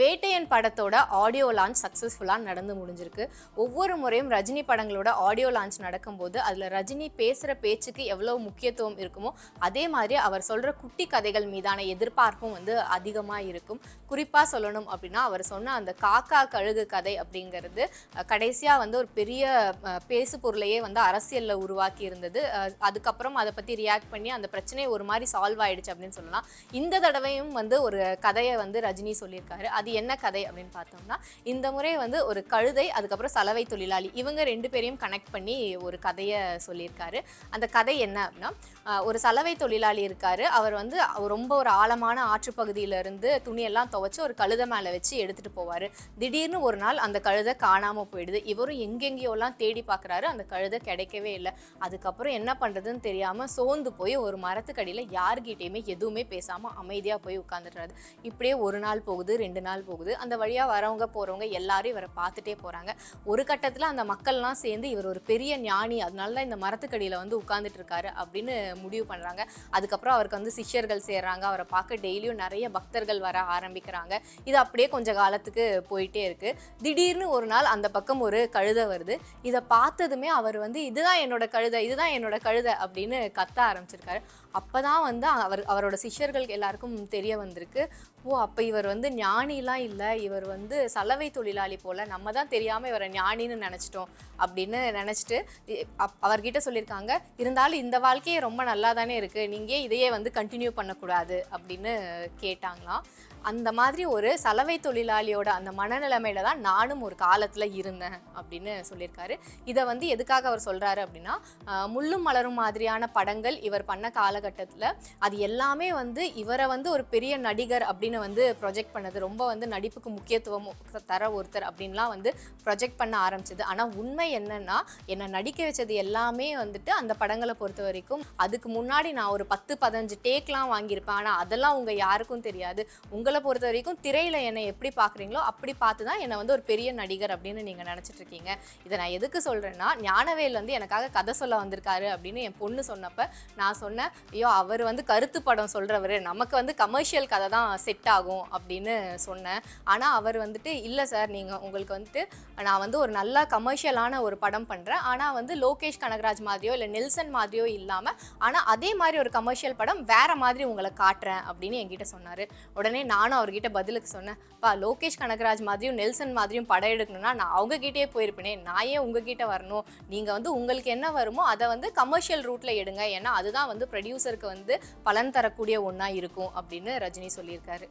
வேட்டையன் படத்தோட audio launch சக்ஸஸ்ஃபுல்லாக நடந்து முடிஞ்சிருக்கு ஒவ்வொரு முறையும் ரஜினி படங்களோட ஆடியோ லான்ச் நடக்கும்போது அதில் ரஜினி பேசுகிற பேச்சுக்கு எவ்வளோ முக்கியத்துவம் இருக்குமோ அதே மாதிரி அவர் சொல்கிற குட்டி கதைகள் மீதான எதிர்பார்ப்பும் வந்து அதிகமாக இருக்கும் குறிப்பாக சொல்லணும் அப்படின்னா அவர் சொன்ன அந்த காக்கா கழுகு கதை அப்படிங்கிறது கடைசியாக வந்து ஒரு பெரிய பேசு பொருளையே வந்து அரசியலில் உருவாக்கி இருந்தது அதுக்கப்புறம் அதை பற்றி ரியாக்ட் பண்ணி அந்த பிரச்சனையை ஒரு மாதிரி சால்வ் ஆகிடுச்சு அப்படின்னு சொல்லலாம் இந்த தடவையும் வந்து ஒரு கதையை வந்து ரஜினி சொல்லியிருக்காரு அது என்ன கதை அப்படின்னு பார்த்தோம்னா இந்த முறை வந்து ஒரு கழுதை அதுக்கப்புறம் சலவை தொழிலாளி இவங்க ரெண்டு பேரையும் கனெக்ட் பண்ணி ஒரு கதையை சொல்லியிருக்காரு அந்த கதை என்ன அப்படின்னா ஒரு சலவை தொழிலாளி இருக்காரு அவர் வந்து ரொம்ப ஒரு ஆழமான ஆற்றுப்பகுதியிலிருந்து துணியெல்லாம் துவைச்சு ஒரு கழுதை மேலே வச்சு எடுத்துகிட்டு போவார் திடீர்னு ஒரு நாள் அந்த கழுதை காணாமல் போயிடுது இவரும் எங்கெங்கேயோலாம் தேடி பார்க்குறாரு அந்த கழுதை கிடைக்கவே இல்லை அதுக்கப்புறம் என்ன பண்ணுறதுன்னு தெரியாமல் சோர்ந்து போய் ஒரு மரத்துக்கடியில் யார்கிட்டேயுமே எதுவுமே பேசாமல் அமைதியாக போய் உட்காந்துடுறாரு இப்படியே ஒரு நாள் போகுது ரெண்டு நாள் நாள் போகுது அந்த வழியாக வரவங்க போகிறவங்க எல்லாரும் இவரை பார்த்துட்டே போகிறாங்க ஒரு கட்டத்தில் அந்த மக்கள்லாம் சேர்ந்து இவர் ஒரு பெரிய ஞானி அதனால தான் இந்த மரத்துக்கடியில் வந்து உட்காந்துட்டு இருக்காரு அப்படின்னு முடிவு பண்ணுறாங்க அதுக்கப்புறம் அவருக்கு வந்து சிஷ்யர்கள் சேர்றாங்க அவரை பார்க்க டெய்லியும் நிறைய பக்தர்கள் வர ஆரம்பிக்கிறாங்க இது அப்படியே கொஞ்சம் காலத்துக்கு போயிட்டே இருக்கு திடீர்னு ஒரு நாள் அந்த பக்கம் ஒரு கழுதை வருது இதை பார்த்ததுமே அவர் வந்து இதுதான் என்னோட கழுதை இதுதான் என்னோட கழுதை அப்படின்னு கத்த ஆரம்பிச்சிருக்காரு அப்போ தான் வந்து அவர் அவரோட சிஷ்யர்கள் எல்லாருக்கும் தெரிய வந்திருக்கு ஓ அப்போ இவர் வந்து ஞானி ஞானிலாம் இல்லை இவர் வந்து சலவை தொழிலாளி போல் நம்ம தான் தெரியாமல் இவரை ஞானின்னு நினச்சிட்டோம் அப்படின்னு நினச்சிட்டு அவர்கிட்ட சொல்லியிருக்காங்க இருந்தாலும் இந்த வாழ்க்கையே ரொம்ப நல்லா தானே இருக்குது நீங்கள் இதையே வந்து கண்டினியூ பண்ணக்கூடாது அப்படின்னு கேட்டாங்களாம் அந்த மாதிரி ஒரு சலவை தொழிலாளியோட அந்த மனநிலைமையில தான் நானும் ஒரு காலத்தில் இருந்தேன் அப்படின்னு சொல்லியிருக்காரு இதை வந்து எதுக்காக அவர் சொல்கிறாரு அப்படின்னா முள்ளும் மலரும் மாதிரியான படங்கள் இவர் பண்ண காலகட்டத்தில் அது எல்லாமே வந்து இவரை வந்து ஒரு பெரிய நடிகர் அப்படின்னு வந்து ப்ரொஜெக்ட் பண்ணது ரொம்ப வந்து நடிப்புக்கு முக்கியத்துவம் தர ஒருத்தர் அப்படின்லாம் வந்து ப்ரொஜெக்ட் பண்ண ஆரம்பிச்சது ஆனால் உண்மை என்னன்னா என்னை நடிக்க வச்சது எல்லாமே வந்துட்டு அந்த படங்களை பொறுத்த வரைக்கும் அதுக்கு முன்னாடி நான் ஒரு பத்து பதினஞ்சு டேக்லாம் வாங்கியிருப்பேன் ஆனால் அதெல்லாம் உங்கள் யாருக்கும் தெரியாது உங்களை பொறுத்த வரைக்கும் திரையில் என்னை எப்படி பார்க்குறீங்களோ அப்படி பார்த்து தான் என்னை வந்து ஒரு பெரிய நடிகர் அப்படின்னு நீங்கள் நினச்சிட்டு இருக்கீங்க இதை நான் எதுக்கு சொல்கிறேன்னா ஞானவேல் வந்து எனக்காக கதை சொல்ல வந்திருக்காரு அப்படின்னு என் பொண்ணு சொன்னப்போ நான் சொன்னேன் ஐயோ அவர் வந்து கருத்து படம் சொல்கிறவர் நமக்கு வந்து கமர்ஷியல் கதை தான் செட் ஆகும் அப்படின்னு சொன்னேன் சொன்னேன் ஆனால் அவர் வந்துட்டு இல்லை சார் நீங்கள் உங்களுக்கு வந்துட்டு நான் வந்து ஒரு நல்ல கமர்ஷியலான ஒரு படம் பண்ணுறேன் ஆனால் வந்து லோகேஷ் கனகராஜ் மாதிரியோ இல்லை நெல்சன் மாதிரியோ இல்லாமல் ஆனால் அதே மாதிரி ஒரு கமர்ஷியல் படம் வேறு மாதிரி உங்களை காட்டுறேன் அப்படின்னு என்கிட்ட சொன்னார் உடனே நானும் அவர்கிட்ட பதிலுக்கு சொன்னேன் பா லோகேஷ் கனகராஜ் மாதிரியும் நெல்சன் மாதிரியும் படம் எடுக்கணும்னா நான் அவங்ககிட்டயே போயிருப்பேனே நான் ஏன் உங்ககிட்ட வரணும் நீங்கள் வந்து உங்களுக்கு என்ன வருமோ அதை வந்து கமர்ஷியல் ரூட்டில் எடுங்க ஏன்னா அதுதான் வந்து ப்ரொடியூசருக்கு வந்து பலன் தரக்கூடிய ஒன்றா இருக்கும் அப்படின்னு ரஜினி சொல்லியிருக்காரு